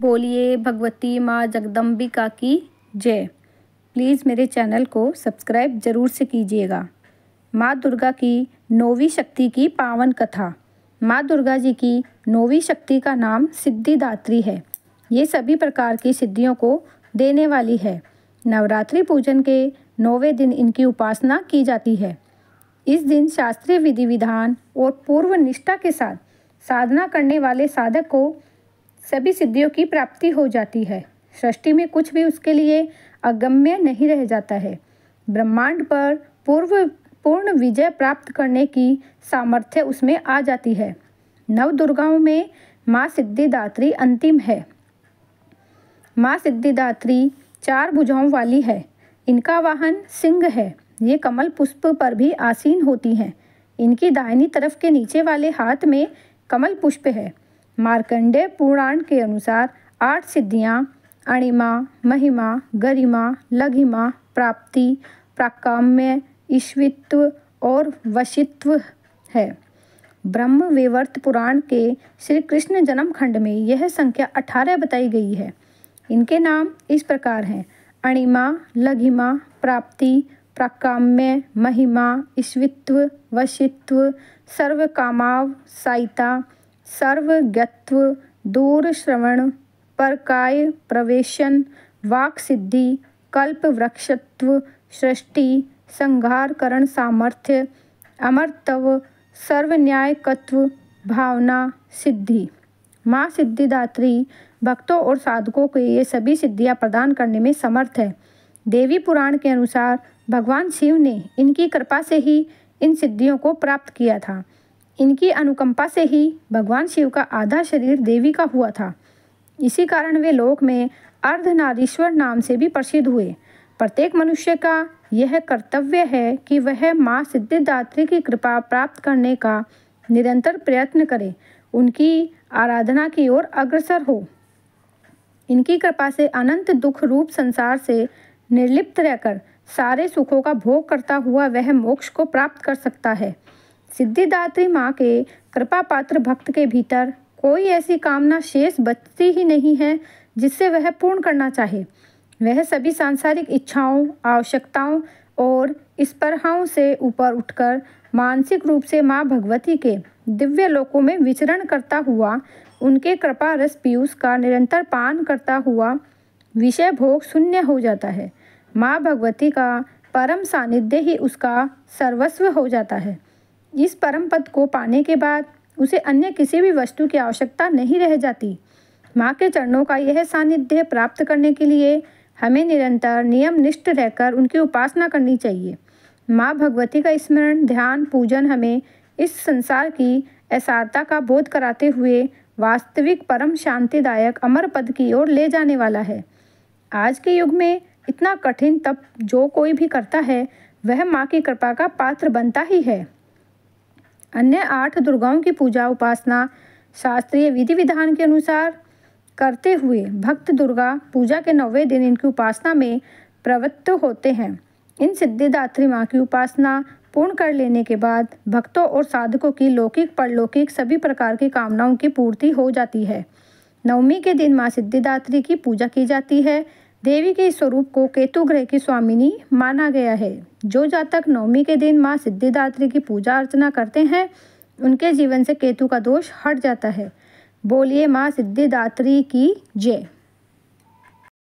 बोलिए भगवती माँ जगदम्बिका की जय प्लीज़ मेरे चैनल को सब्सक्राइब ज़रूर से कीजिएगा माँ दुर्गा की नौवीं शक्ति की पावन कथा माँ दुर्गा जी की नौवीं शक्ति का नाम सिद्धिदात्री है ये सभी प्रकार की सिद्धियों को देने वाली है नवरात्रि पूजन के नौवें दिन इनकी उपासना की जाती है इस दिन शास्त्रीय विधि विधान और पूर्व निष्ठा के साथ साधना करने वाले साधक को सभी सिद्धियों की प्राप्ति हो जाती है सृष्टि में कुछ भी उसके लिए अगम्य नहीं रह जाता है ब्रह्मांड पर पूर्व पूर्ण विजय प्राप्त करने की सामर्थ्य उसमें आ जाती है नव दुर्गाओं में माँ सिद्धिदात्री अंतिम है माँ सिद्धिदात्री चार भुजाओं वाली है इनका वाहन सिंह है ये कमल पुष्प पर भी आसीन होती हैं इनकी दाहिनी तरफ के नीचे वाले हाथ में कमल पुष्प है मार्कंडेय पुराण के अनुसार आठ सिद्धियाँ अणिमा महिमा गरिमा लघिमा प्राप्ति प्राकाम्य ईश्वित्व और वशित्व है ब्रह्म विवर्त पुराण के श्री कृष्ण जन्म खंड में यह संख्या अठारह बताई गई है इनके नाम इस प्रकार हैं अणिमा लघिमा प्राप्ति प्राकाम्य महिमा ईश्वित्व वशित्व सर्वकामाव साइता दूर श्रवण परकाय प्रवेशन वाक सिद्धि कल्प वृक्षत्व सृष्टि संघार करण सामर्थ्य अमरत्व सर्वन्यायकत्व भावना सिद्धि माँ सिद्धिदात्री भक्तों और साधकों को ये सभी सिद्धियाँ प्रदान करने में समर्थ है देवी पुराण के अनुसार भगवान शिव ने इनकी कृपा से ही इन सिद्धियों को प्राप्त किया था इनकी अनुकंपा से ही भगवान शिव का आधा शरीर देवी का हुआ था इसी कारण वे लोक में अर्धनारीश्वर नाम से भी प्रसिद्ध हुए प्रत्येक मनुष्य का यह कर्तव्य है कि वह माँ सिद्धिदात्री की कृपा प्राप्त करने का निरंतर प्रयत्न करे उनकी आराधना की ओर अग्रसर हो इनकी कृपा से अनंत दुख रूप संसार से निर्लिप्त रहकर सारे सुखों का भोग करता हुआ वह मोक्ष को प्राप्त कर सकता है सिद्धिदात्री माँ के कृपा पात्र भक्त के भीतर कोई ऐसी कामना शेष बचती ही नहीं है जिससे वह पूर्ण करना चाहे वह सभी सांसारिक इच्छाओं आवश्यकताओं और स्पर्हाओं से ऊपर उठकर मानसिक रूप से माँ भगवती के दिव्य लोकों में विचरण करता हुआ उनके कृपा रस पीयूष का निरंतर पान करता हुआ विषय भोग शून्य हो जाता है माँ भगवती का परम सानिध्य ही उसका सर्वस्व हो जाता है इस परम पद को पाने के बाद उसे अन्य किसी भी वस्तु की आवश्यकता नहीं रह जाती माँ के चरणों का यह सानिध्य प्राप्त करने के लिए हमें निरंतर नियम निष्ठ रहकर उनकी उपासना करनी चाहिए माँ भगवती का स्मरण ध्यान पूजन हमें इस संसार की असारता का बोध कराते हुए वास्तविक परम शांतिदायक अमर पद की ओर ले जाने वाला है आज के युग में इतना कठिन तप जो कोई भी करता है वह माँ की कृपा का पात्र बनता ही है अन्य आठ दुर्गाओं की पूजा उपासना शास्त्रीय विधि विधान के अनुसार करते हुए भक्त दुर्गा पूजा के नौवें दिन इनकी उपासना में प्रवृत्त होते हैं इन सिद्धिदात्री माँ की उपासना पूर्ण कर लेने के बाद भक्तों और साधकों की लौकिक परलौकिक सभी प्रकार की कामनाओं की पूर्ति हो जाती है नवमी के दिन माँ सिद्धिदात्री की पूजा की जाती है देवी के स्वरूप को केतु ग्रह की स्वामिनी माना गया है जो जातक नवमी के दिन माँ सिद्धिदात्री की पूजा अर्चना करते हैं उनके जीवन से केतु का दोष हट जाता है बोलिए माँ सिद्धिदात्री की जय